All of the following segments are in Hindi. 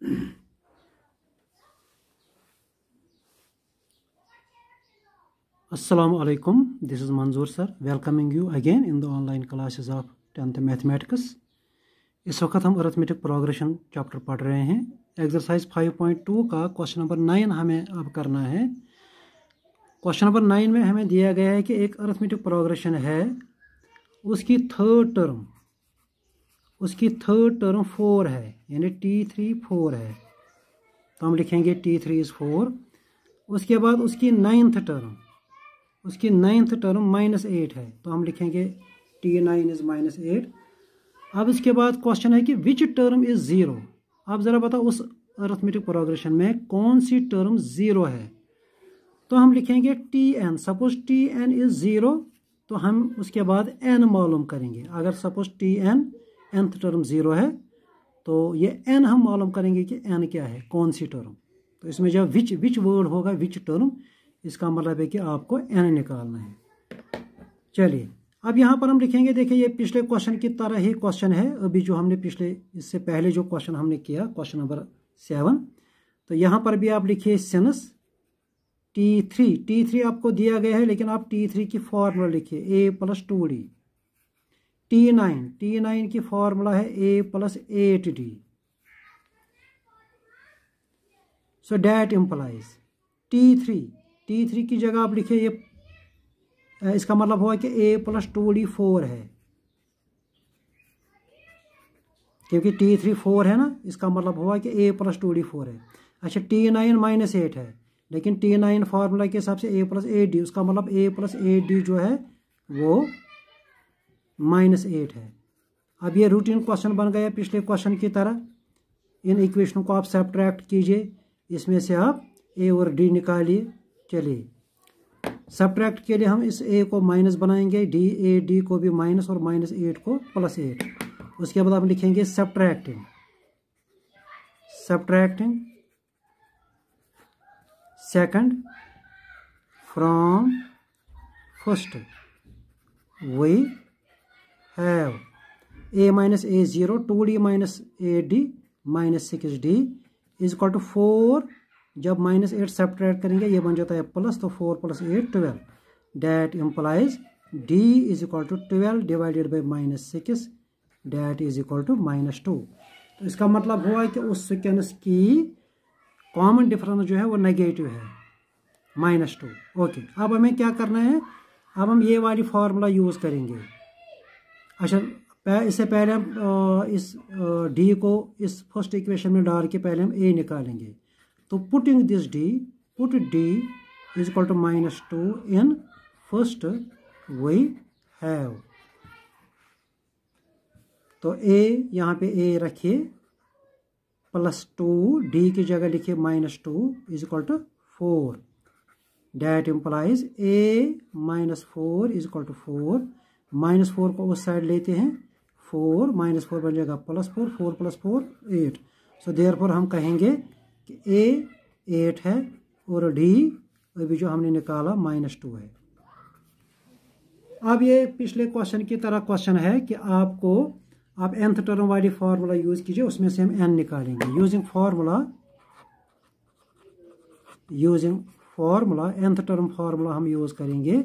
Assalamu alaikum. This is Manzoor sir welcoming you again in the online classes of 10th mathematics. इस वक्त हम अर्थमेटिक प्रोग्रेशन चैप्टर पढ़ रहे हैं एक्सरसाइज 5.2 का क्वेश्चन नंबर नाइन हमें अब करना है क्वेश्चन नंबर नाइन में हमें दिया गया है कि एक अर्थमेटिक प्रोग्रेशन है उसकी थर्ड टर्म उसकी थर्ड टर्म फोर है यानी टी थ्री फोर है तो हम लिखेंगे टी थ्री इज़ फोर उसके बाद उसकी नाइन्थ टर्म उसकी नाइन्थ टर्म माइनस एट है तो हम लिखेंगे T nine is minus eight अब इसके बाद क्वेश्चन है कि विच टर्म इज़ ज़ीरो आप ज़रा बताओ उस अर्थमेटिक प्रोग्रेशन में कौन सी टर्म ज़ीरो है तो हम लिखेंगे T n suppose T n is zero तो हम उसके बाद एन मालूम करेंगे अगर suppose T n nth term zero है तो ये एन हम मालूम करेंगे कि एन क्या है कौन सी टर्म तो इसमें जब विच विच वर्ड होगा विच टर्म इसका मतलब है कि आपको एन निकालना है चलिए अब यहाँ पर हम लिखेंगे देखिए ये पिछले क्वेश्चन की तरह ही क्वेश्चन है अभी जो हमने पिछले इससे पहले जो क्वेश्चन हमने किया क्वेश्चन नंबर सेवन तो यहाँ पर भी आप लिखिए since T three T three आपको दिया गया है लेकिन आप टी थ्री की फॉर्मूला लिखिए a plus two d T nine T nine की फॉर्मूला है a plus eight d so that implies T three T three की जगह आप लिखिए ये इसका मतलब हुआ कि a plus two d four है क्योंकि टी थ्री फोर है ना इसका मतलब हुआ कि a plus two d four है अच्छा टी नाइन माइनस एट है लेकिन टी नाइन फार्मूला के हिसाब से ए प्लस एट डी उसका मतलब ए प्लस एट डी जो है वो माइनस एट है अब ये रूटीन क्वेश्चन बन गया पिछले क्वेश्चन की तरह इन इक्वेशनों को आप सब्ट्रैक्ट कीजिए इसमें से आप ए और डी निकालिए चलिए सब्ट्रैक्ट के लिए हम इस ए को माइनस बनाएंगे डी ए डी को भी माइनस और माइनस एट को प्लस एट उसके बाद आप लिखेंगे subtracting subtracting second from first वही have a minus a zero two d minus a d minus six d is equal to four जब माइनस एट सेपरेट करेंगे ये बन जाता है प्लस तो four plus eight twelve that implies d is equal to twelve divided by minus six that is equal to minus two तो इसका मतलब हुआ कि उस सिक्वेंस की कॉमन डिफरेंस जो है वो नेगेटिव है माइनस टू ओके अब हमें क्या करना है अब हम ये वाली फार्मूला यूज़ करेंगे अच्छा पह, इससे पहले हम इस डी को इस फर्स्ट इक्वेशन में डाल के पहले हम ए निकालेंगे तो putting this d put d is equal to minus two in first we have तो ए यहाँ पे ए रखिए प्लस टू डी की जगह लिखिए minus two is equal to four that implies a minus four is equal to four minus four को उस साइड लेते हैं फोर माइनस फोर बन जाएगा plus four four plus four eight so therefore हम कहेंगे कि ए एट है और डी अभी जो हमने निकाला माइनस टू है अब ये पिछले क्वेश्चन की तरह क्वेश्चन है कि आपको आप एंथ टर्म वाली फार्मूला यूज़ कीजिए उसमें से हम एन निकालेंगे using formula using formula nth term formula हम यूज़ करेंगे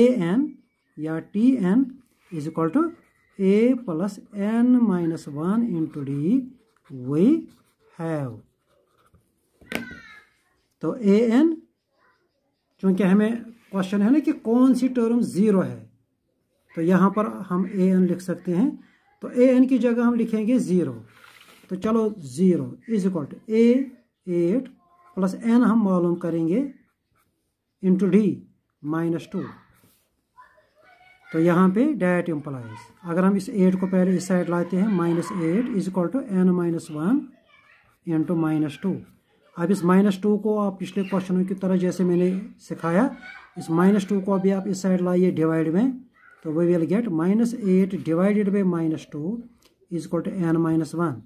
ए एन या T n is equal to a plus n minus one into d we have तो ए एन चूंकि हमें क्वेश्चन है ना कि कौन सी टर्म ज़ीरो है तो यहाँ पर हम ए एन लिख सकते हैं तो ए एन की जगह हम लिखेंगे ज़ीरो तो चलो zero is equal to a eight plus n हम मालूम करेंगे इंटू डी माइनस टू तो यहाँ पे डैट इम्प्लाइज अगर हम इस एट को पहले इस साइड लाते हैं minus eight is equal to n minus one two minus two अब इस माइनस टू को आप पिछले क्वेश्चनों की तरह जैसे मैंने सिखाया इस माइनस टू को अभी आप इस साइड लाइए डिवाइड में तो we will get minus eight divided by minus two is equal to n minus one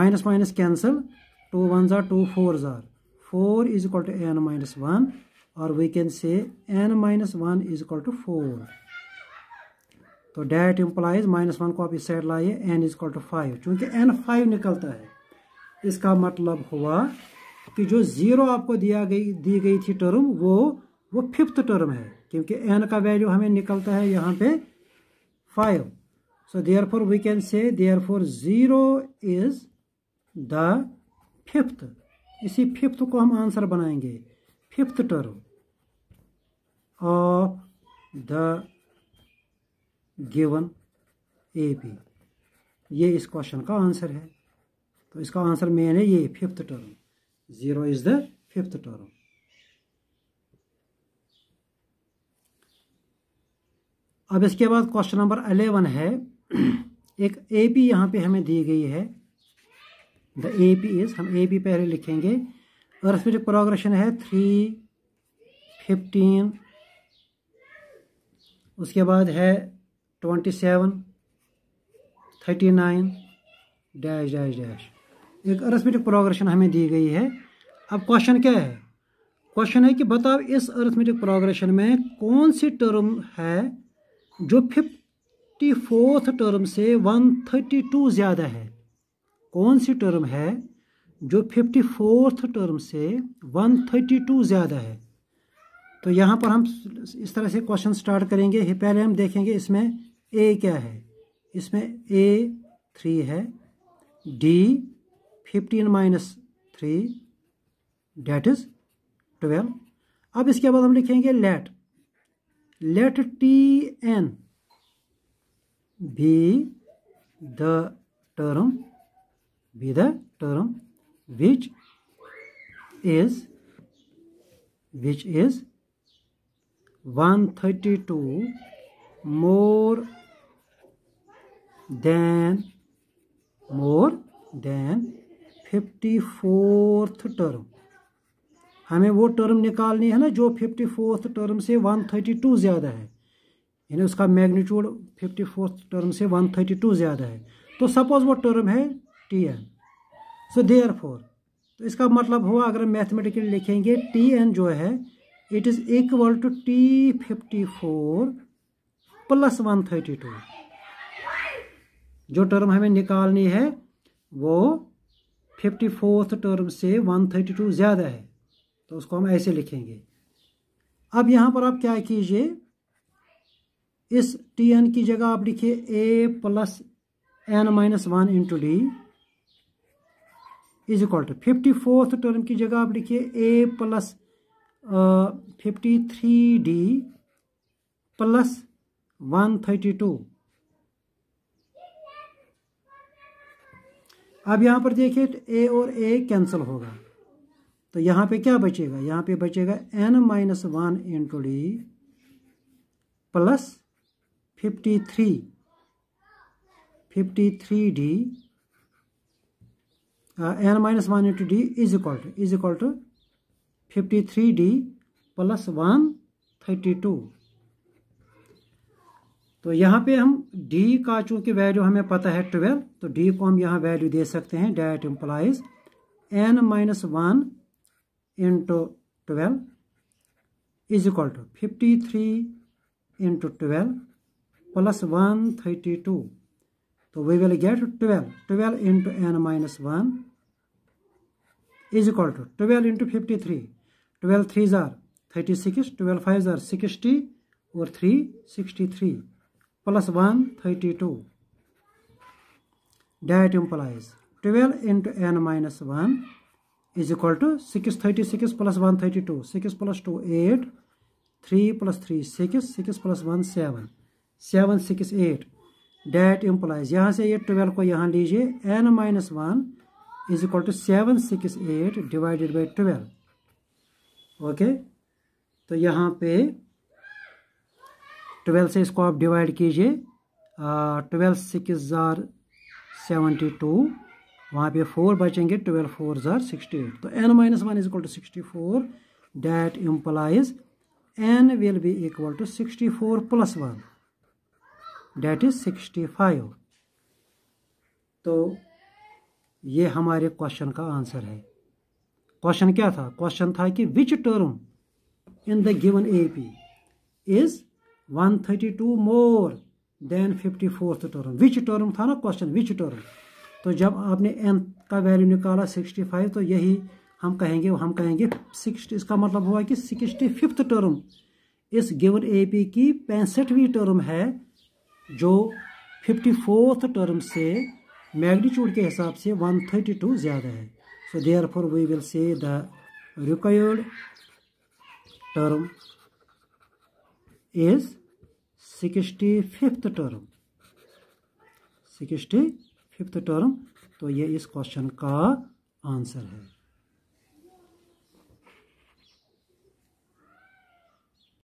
minus minus cancel two one ज़ार टू फोर ज़ार four is equal to n minus one और we can say n minus one is equal to four तो डैट इम्प्लाइज माइनस वन को आप इस साइड लाइए एन इजकल टू फाइव चूँकि एन फाइव निकलता है इसका मतलब हुआ कि जो ज़ीरो आपको दिया गई दी गई थी टर्म वो वो फिफ्थ टर्म है क्योंकि एन का वैल्यू हमें निकलता है यहाँ पे five four we can say therefore four is the the इसी फिफ्थ को हम आंसर बनाएंगे fifth term of the given A B ये इस क्वेश्चन का आंसर है तो इसका आंसर मेन है ये fifth term zero is the fifth term अब इसके बाद क्वेश्चन नंबर अलेवन है एक ए पी यहाँ पे हमें दी गई है द ए पी इज हम ए पी पहले लिखेंगे जो प्रोग्रेशन है थ्री फिफ्टीन उसके बाद है twenty seven thirty nine dash dash dash एक अर्थमेटिक प्रोग्रेशन हमें दी गई है अब क्वेश्चन क्या है क्वेश्चन है कि बताओ इस अर्थमेटिक प्रोग्रेशन में कौन सी टर्म है जो फिफ्टी फोर्थ टर्म से वन थर्टी टू ज़्यादा है कौन सी टर्म है जो फिफ्टी फोर्थ टर्म से वन थर्टी टू ज़्यादा है तो यहाँ पर हम इस तरह से क्वेश्चन स्टार्ट करेंगे पहले हम देखेंगे इसमें ए क्या है इसमें ए थ्री है d fifteen minus three that is twelve अब इसके बाद हम लिखेंगे let let T n be the term be the term which is which is one thirty two more than more than fifty fourth term हमें वो टर्म निकालनी है ना जो फिफ्टी फोर्थ टर्म से वन थर्टी टू ज़्यादा है यानी उसका मैग्नीट्यूड फिफ्टी फोर्थ टर्म से वन थर्टी टू ज़्यादा है तो सपोज वो टर्म है t n so therefore तो इसका मतलब हुआ अगर हम मैथमेटिकली लिखेंगे टी एन जो है it is equal to t fifty four plus one thirty two जो टर्म हमें निकालनी है वो फिफ्टी फोर्थ टर्म से वन थर्टी टू ज़्यादा है तो उसको हम ऐसे लिखेंगे अब यहाँ पर आप क्या कीजिए इस टी एन की जगह आप लिखिए a plus n minus one into d is equal to fifty fourth term की जगह आप लिखिए a plus fifty three d plus one thirty two अब यहाँ पर देखिए तो ए और ए कैंसिल होगा तो यहाँ पे क्या बचेगा यहाँ पे बचेगा n minus one into d plus fifty three fifty three d n minus one into d is equal to is equal to fifty three d plus one thirty two तो यहाँ पे हम डी का चूंकि वैल्यू हमें पता है ट्वेल्व तो डी को हम यहाँ वैल्यू दे सकते हैं that implies n minus one into twelve is equal to fifty three into twelve plus one thirty two तो we will get twelve twelve into n minus one is equal to twelve into fifty three twelve three ज़ार थर्टी सिक्स ट्वेल्व फाइव ज़ार सिक्सटी और three sixty three plus 132. That implies 12 into n minus 1 is equal to 636 plus 132. 6 plus 2, 8. 3 plus 3, 6. 6 plus 1, 7. 7, 6, 8. That implies यहाँ से ये 12 को यहाँ लीजिए n minus 1 is equal to 7, 6, 8 divided by 12. Okay okay? तो यहाँ पे ट्वेल्व से इसको आप डिवाइड कीजिए ट्वेल्व सिक्स ज़ार सेवेंटी टू वहाँ पे फोर बचेंगे ट्वेल्व फोर ज़ार सिक्सटी एट तो n minus one is equal to sixty four that implies n will be equal to sixty four plus one that is sixty five तो ये हमारे क्वेश्चन का आंसर है क्वेश्चन क्या था क्वेश्चन था कि which term in the given A P is 132 more than fifty fourth term which term था ना क्वेश्चन विच टर्म तो जब आपने एन का वैल्यू निकाला सिक्सटी फाइव तो यही हम कहेंगे हम कहेंगे सिक्सटी इसका मतलब हुआ कि सिक्सटी फिफ्थ टर्म इस गिवन ए पी की पैंसठवीं टर्म है जो फिफ्टी फोर्थ टर्म से मैग्नीट्यूड के हिसाब से वन थर्टी टू ज़्यादा है so therefore we will say the required term is 65th term 65th term तो ये इस क्वेश्चन का आंसर है